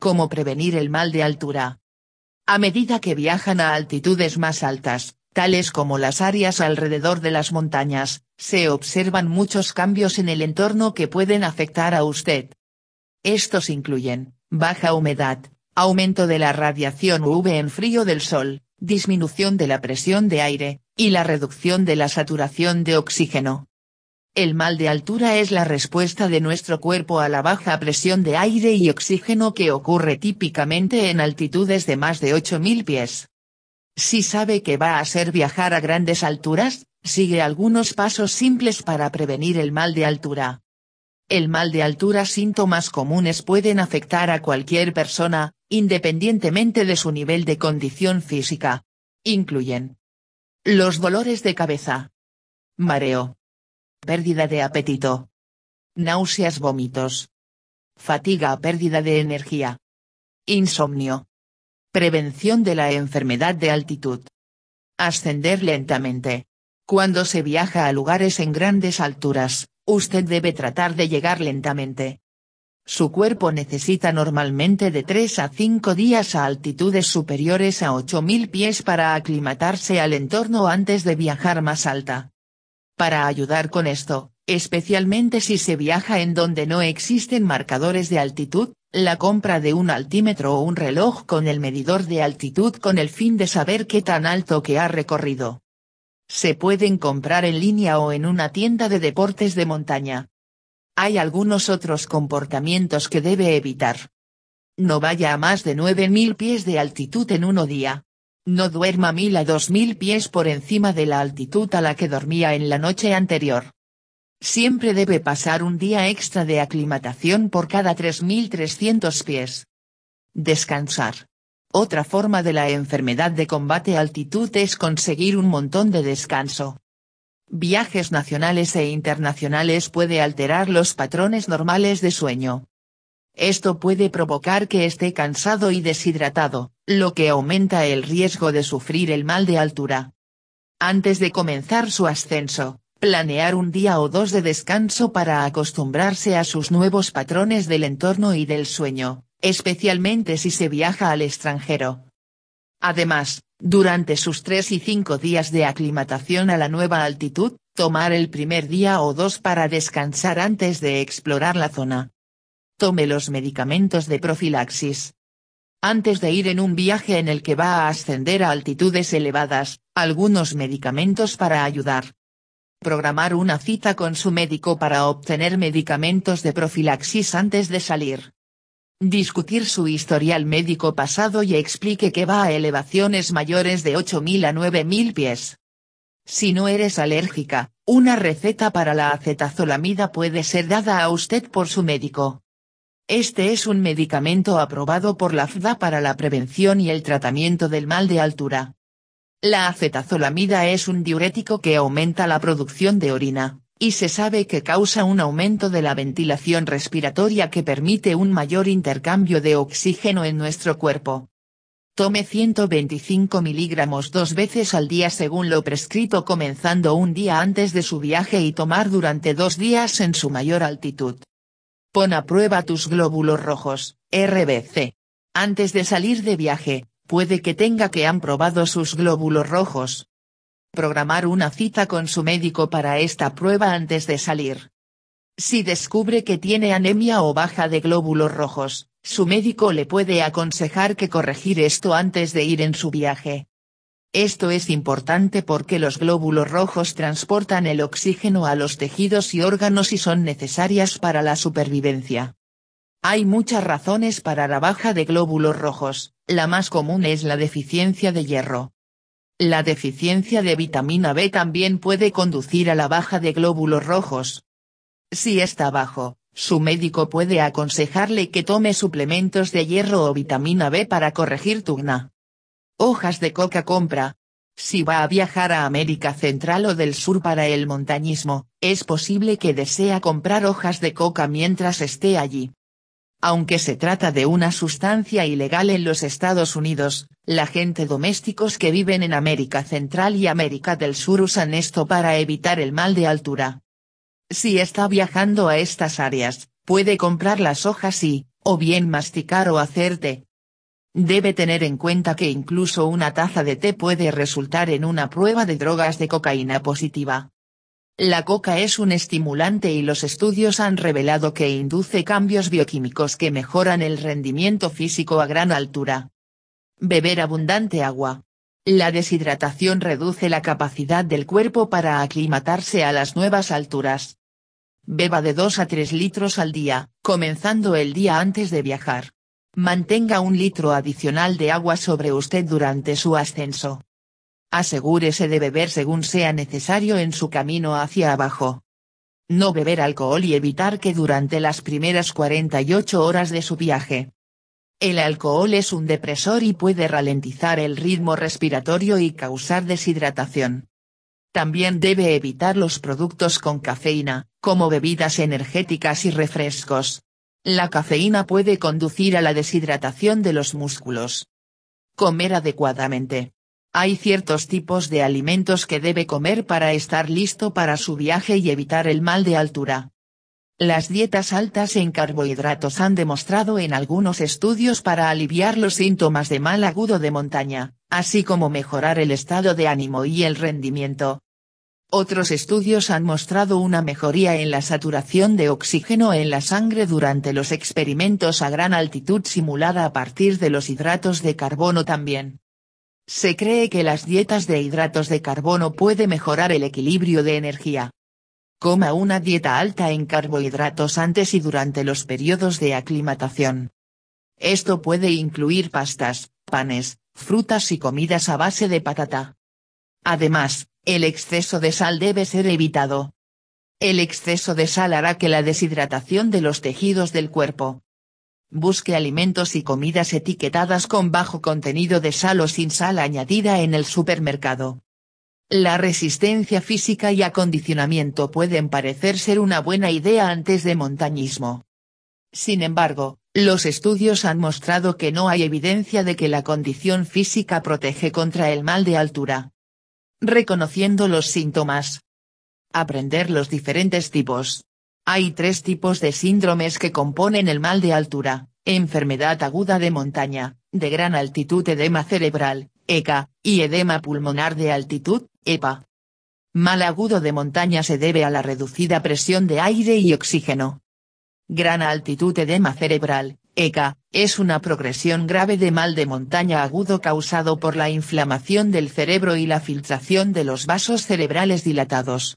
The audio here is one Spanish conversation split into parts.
cómo prevenir el mal de altura. A medida que viajan a altitudes más altas, tales como las áreas alrededor de las montañas, se observan muchos cambios en el entorno que pueden afectar a usted. Estos incluyen, baja humedad, aumento de la radiación UV en frío del sol, disminución de la presión de aire, y la reducción de la saturación de oxígeno. El mal de altura es la respuesta de nuestro cuerpo a la baja presión de aire y oxígeno que ocurre típicamente en altitudes de más de 8.000 pies. Si sabe que va a ser viajar a grandes alturas, sigue algunos pasos simples para prevenir el mal de altura. El mal de altura síntomas comunes pueden afectar a cualquier persona, independientemente de su nivel de condición física. Incluyen. Los dolores de cabeza. Mareo pérdida de apetito. Náuseas, vómitos. Fatiga, pérdida de energía. Insomnio. Prevención de la enfermedad de altitud. Ascender lentamente. Cuando se viaja a lugares en grandes alturas, usted debe tratar de llegar lentamente. Su cuerpo necesita normalmente de 3 a 5 días a altitudes superiores a 8.000 pies para aclimatarse al entorno antes de viajar más alta para ayudar con esto, especialmente si se viaja en donde no existen marcadores de altitud, la compra de un altímetro o un reloj con el medidor de altitud con el fin de saber qué tan alto que ha recorrido. Se pueden comprar en línea o en una tienda de deportes de montaña. Hay algunos otros comportamientos que debe evitar. No vaya a más de 9.000 pies de altitud en uno día. No duerma mil a dos mil pies por encima de la altitud a la que dormía en la noche anterior. Siempre debe pasar un día extra de aclimatación por cada 3.300 pies. Descansar. Otra forma de la enfermedad de combate altitud es conseguir un montón de descanso. Viajes nacionales e internacionales puede alterar los patrones normales de sueño. Esto puede provocar que esté cansado y deshidratado, lo que aumenta el riesgo de sufrir el mal de altura. Antes de comenzar su ascenso, planear un día o dos de descanso para acostumbrarse a sus nuevos patrones del entorno y del sueño, especialmente si se viaja al extranjero. Además, durante sus tres y cinco días de aclimatación a la nueva altitud, tomar el primer día o dos para descansar antes de explorar la zona tome los medicamentos de profilaxis. Antes de ir en un viaje en el que va a ascender a altitudes elevadas, algunos medicamentos para ayudar. Programar una cita con su médico para obtener medicamentos de profilaxis antes de salir. Discutir su historial médico pasado y explique que va a elevaciones mayores de 8.000 a 9.000 pies. Si no eres alérgica, una receta para la acetazolamida puede ser dada a usted por su médico. Este es un medicamento aprobado por la FDA para la prevención y el tratamiento del mal de altura. La acetazolamida es un diurético que aumenta la producción de orina, y se sabe que causa un aumento de la ventilación respiratoria que permite un mayor intercambio de oxígeno en nuestro cuerpo. Tome 125 miligramos dos veces al día según lo prescrito comenzando un día antes de su viaje y tomar durante dos días en su mayor altitud. Pon a prueba tus glóbulos rojos, RBC. Antes de salir de viaje, puede que tenga que han probado sus glóbulos rojos. Programar una cita con su médico para esta prueba antes de salir. Si descubre que tiene anemia o baja de glóbulos rojos, su médico le puede aconsejar que corregir esto antes de ir en su viaje. Esto es importante porque los glóbulos rojos transportan el oxígeno a los tejidos y órganos y son necesarias para la supervivencia. Hay muchas razones para la baja de glóbulos rojos, la más común es la deficiencia de hierro. La deficiencia de vitamina B también puede conducir a la baja de glóbulos rojos. Si está bajo, su médico puede aconsejarle que tome suplementos de hierro o vitamina B para corregir tugna. Hojas de coca compra. Si va a viajar a América Central o del Sur para el montañismo, es posible que desea comprar hojas de coca mientras esté allí. Aunque se trata de una sustancia ilegal en los Estados Unidos, la gente domésticos que viven en América Central y América del Sur usan esto para evitar el mal de altura. Si está viajando a estas áreas, puede comprar las hojas y, o bien masticar o hacerte, Debe tener en cuenta que incluso una taza de té puede resultar en una prueba de drogas de cocaína positiva. La coca es un estimulante y los estudios han revelado que induce cambios bioquímicos que mejoran el rendimiento físico a gran altura. Beber abundante agua. La deshidratación reduce la capacidad del cuerpo para aclimatarse a las nuevas alturas. Beba de 2 a 3 litros al día, comenzando el día antes de viajar. Mantenga un litro adicional de agua sobre usted durante su ascenso. Asegúrese de beber según sea necesario en su camino hacia abajo. No beber alcohol y evitar que durante las primeras 48 horas de su viaje. El alcohol es un depresor y puede ralentizar el ritmo respiratorio y causar deshidratación. También debe evitar los productos con cafeína, como bebidas energéticas y refrescos, la cafeína puede conducir a la deshidratación de los músculos. Comer adecuadamente. Hay ciertos tipos de alimentos que debe comer para estar listo para su viaje y evitar el mal de altura. Las dietas altas en carbohidratos han demostrado en algunos estudios para aliviar los síntomas de mal agudo de montaña, así como mejorar el estado de ánimo y el rendimiento, otros estudios han mostrado una mejoría en la saturación de oxígeno en la sangre durante los experimentos a gran altitud simulada a partir de los hidratos de carbono también. Se cree que las dietas de hidratos de carbono puede mejorar el equilibrio de energía. Coma una dieta alta en carbohidratos antes y durante los periodos de aclimatación. Esto puede incluir pastas, panes, frutas y comidas a base de patata. Además, el exceso de sal debe ser evitado. El exceso de sal hará que la deshidratación de los tejidos del cuerpo. Busque alimentos y comidas etiquetadas con bajo contenido de sal o sin sal añadida en el supermercado. La resistencia física y acondicionamiento pueden parecer ser una buena idea antes de montañismo. Sin embargo, los estudios han mostrado que no hay evidencia de que la condición física protege contra el mal de altura. Reconociendo los síntomas. Aprender los diferentes tipos. Hay tres tipos de síndromes que componen el mal de altura, enfermedad aguda de montaña, de gran altitud edema cerebral, ECA, y edema pulmonar de altitud, EPA. Mal agudo de montaña se debe a la reducida presión de aire y oxígeno. Gran altitud edema cerebral, ECA, es una progresión grave de mal de montaña agudo causado por la inflamación del cerebro y la filtración de los vasos cerebrales dilatados.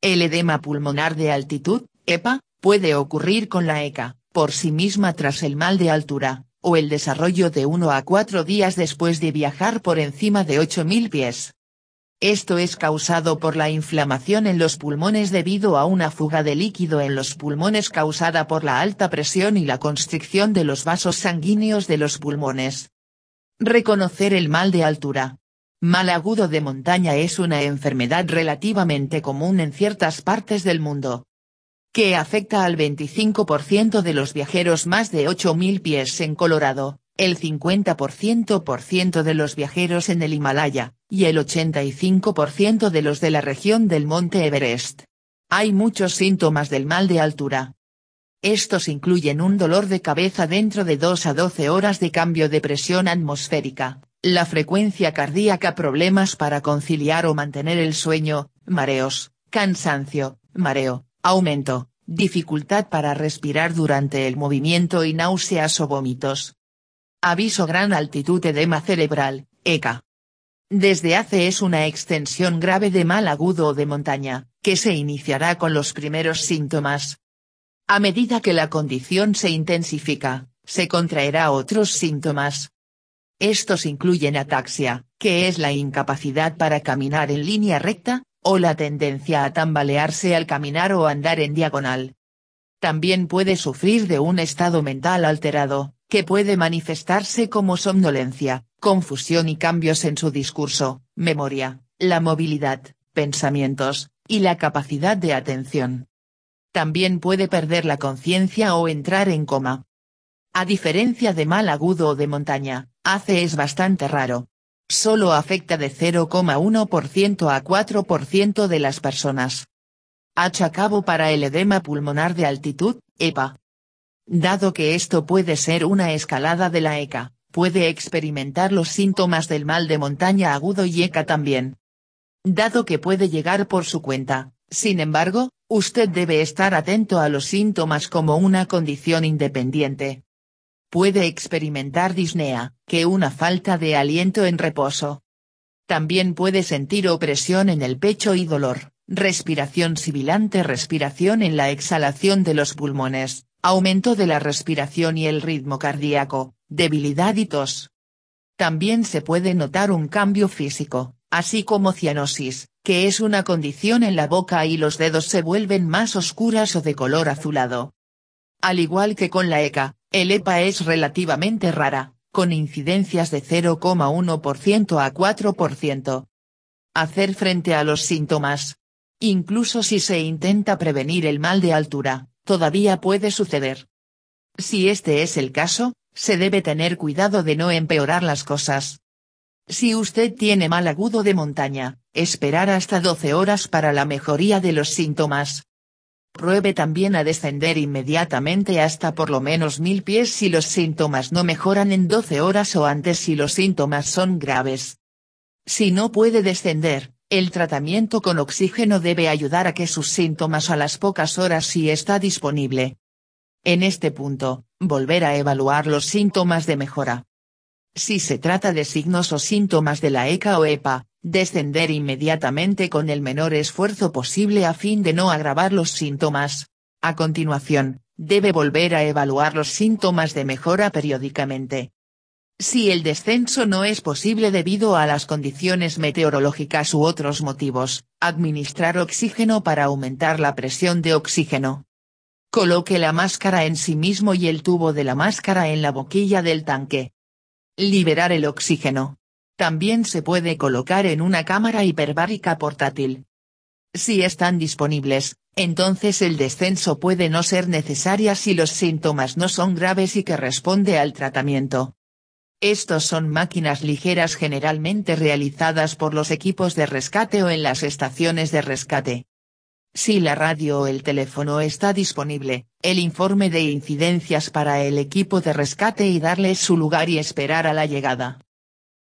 El edema pulmonar de altitud, EPA, puede ocurrir con la ECA, por sí misma tras el mal de altura, o el desarrollo de 1 a 4 días después de viajar por encima de 8.000 pies. Esto es causado por la inflamación en los pulmones debido a una fuga de líquido en los pulmones causada por la alta presión y la constricción de los vasos sanguíneos de los pulmones. Reconocer el mal de altura. Mal agudo de montaña es una enfermedad relativamente común en ciertas partes del mundo. Que afecta al 25% de los viajeros más de 8.000 pies en Colorado el 50% de los viajeros en el Himalaya, y el 85% de los de la región del Monte Everest. Hay muchos síntomas del mal de altura. Estos incluyen un dolor de cabeza dentro de 2 a 12 horas de cambio de presión atmosférica, la frecuencia cardíaca, problemas para conciliar o mantener el sueño, mareos, cansancio, mareo, aumento, dificultad para respirar durante el movimiento y náuseas o vómitos. Aviso gran altitud e edema cerebral, ECA. Desde hace es una extensión grave de mal agudo o de montaña, que se iniciará con los primeros síntomas. A medida que la condición se intensifica, se contraerá otros síntomas. Estos incluyen ataxia, que es la incapacidad para caminar en línea recta, o la tendencia a tambalearse al caminar o andar en diagonal. También puede sufrir de un estado mental alterado, que puede manifestarse como somnolencia, confusión y cambios en su discurso, memoria, la movilidad, pensamientos, y la capacidad de atención. También puede perder la conciencia o entrar en coma. A diferencia de mal agudo o de montaña, ACE es bastante raro. Solo afecta de 0,1% a 4% de las personas. H a cabo para el edema pulmonar de altitud, EPA, Dado que esto puede ser una escalada de la ECA, puede experimentar los síntomas del mal de montaña agudo y ECA también. Dado que puede llegar por su cuenta, sin embargo, usted debe estar atento a los síntomas como una condición independiente. Puede experimentar disnea, que una falta de aliento en reposo. También puede sentir opresión en el pecho y dolor, respiración sibilante, respiración en la exhalación de los pulmones, aumento de la respiración y el ritmo cardíaco, debilidad y tos. También se puede notar un cambio físico, así como cianosis, que es una condición en la boca y los dedos se vuelven más oscuras o de color azulado. Al igual que con la ECA, el EPA es relativamente rara, con incidencias de 0,1% a 4%. Hacer frente a los síntomas. Incluso si se intenta prevenir el mal de altura, todavía puede suceder. Si este es el caso, se debe tener cuidado de no empeorar las cosas. Si usted tiene mal agudo de montaña, esperar hasta 12 horas para la mejoría de los síntomas. Pruebe también a descender inmediatamente hasta por lo menos mil pies si los síntomas no mejoran en 12 horas o antes si los síntomas son graves. Si no puede descender, el tratamiento con oxígeno debe ayudar a que sus síntomas a las pocas horas si está disponible. En este punto, volver a evaluar los síntomas de mejora. Si se trata de signos o síntomas de la ECA o EPA, descender inmediatamente con el menor esfuerzo posible a fin de no agravar los síntomas. A continuación, debe volver a evaluar los síntomas de mejora periódicamente. Si el descenso no es posible debido a las condiciones meteorológicas u otros motivos, administrar oxígeno para aumentar la presión de oxígeno. Coloque la máscara en sí mismo y el tubo de la máscara en la boquilla del tanque. Liberar el oxígeno. También se puede colocar en una cámara hiperbárica portátil. Si están disponibles, entonces el descenso puede no ser necesaria si los síntomas no son graves y que responde al tratamiento. Estos son máquinas ligeras generalmente realizadas por los equipos de rescate o en las estaciones de rescate. Si la radio o el teléfono está disponible, el informe de incidencias para el equipo de rescate y darle su lugar y esperar a la llegada.